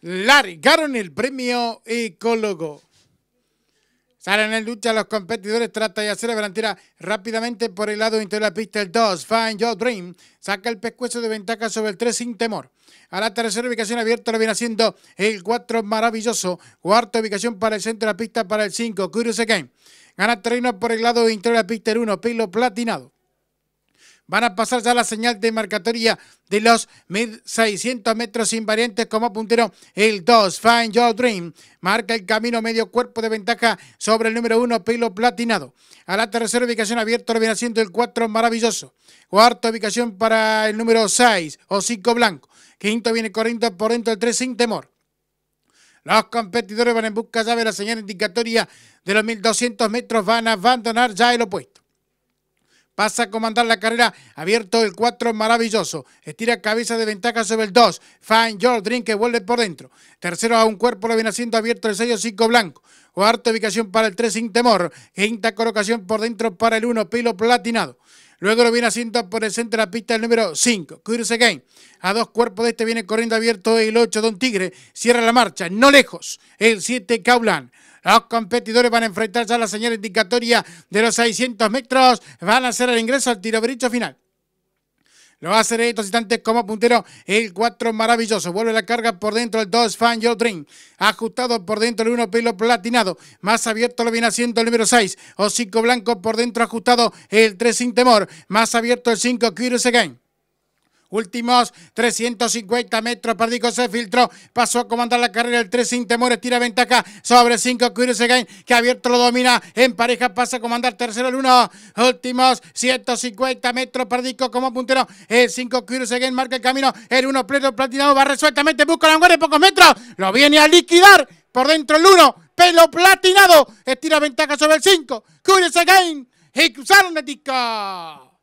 largaron el premio ecólogo. Salen en lucha los competidores, trata de hacer la delantera rápidamente por el lado interior de la pista. El 2, Find Your Dream, saca el pescuezo de ventaja sobre el 3 sin temor. A la tercera ubicación abierta lo viene haciendo el 4, maravilloso. Cuarta ubicación para el centro de la pista para el 5, Curious Again. Gana terreno por el lado interior de la pista el 1, Pilo Platinado van a pasar ya la señal de marcatoria de los 1600 metros invariantes como puntero el 2, Find Your Dream, marca el camino medio cuerpo de ventaja sobre el número 1, Pelo Platinado. A la tercera ubicación abierto lo viene haciendo el 4, Maravilloso. Cuarta ubicación para el número 6, Hocico Blanco. Quinto viene corriendo por dentro del 3, Sin Temor. Los competidores van en busca ya de la señal indicatoria de los 1200 metros, van a abandonar ya el opuesto. Pasa a comandar la carrera. Abierto el 4, maravilloso. Estira cabeza de ventaja sobre el 2. fine Your drink que vuelve por dentro. Tercero a un cuerpo lo viene haciendo abierto el 6 5 blanco. Cuarta ubicación para el 3 sin temor. Quinta colocación por dentro para el 1, pilo platinado. Luego lo viene haciendo por el centro de la pista el número 5, Curse again A dos cuerpos de este viene corriendo abierto el 8, Don Tigre. Cierra la marcha, no lejos. El 7, Kaulan. Los competidores van a enfrentarse a la señal indicatoria de los 600 metros. Van a hacer el ingreso al tiro bricho final. Lo va a hacer estos instantes como puntero el 4 maravilloso. Vuelve la carga por dentro el 2 Fan Your Dream. Ajustado por dentro el 1 pelo platinado. Más abierto lo viene haciendo el número 6. O cinco blanco por dentro ajustado el 3 sin temor. Más abierto el 5 se Again. Últimos 350 metros, Perdico se filtró, pasó a comandar la carrera, el 3 sin temores, tira ventaja sobre 5, Curious que abierto lo domina, en pareja pasa a comandar tercero el 1, últimos 150 metros, Perdico como puntero, el 5, Curious marca el camino, el 1, Pleto Platinado, va resueltamente, busca la de pocos metros, lo viene a liquidar, por dentro el 1, pelo platinado, estira ventaja sobre el 5, Curious Again, y cruzaron la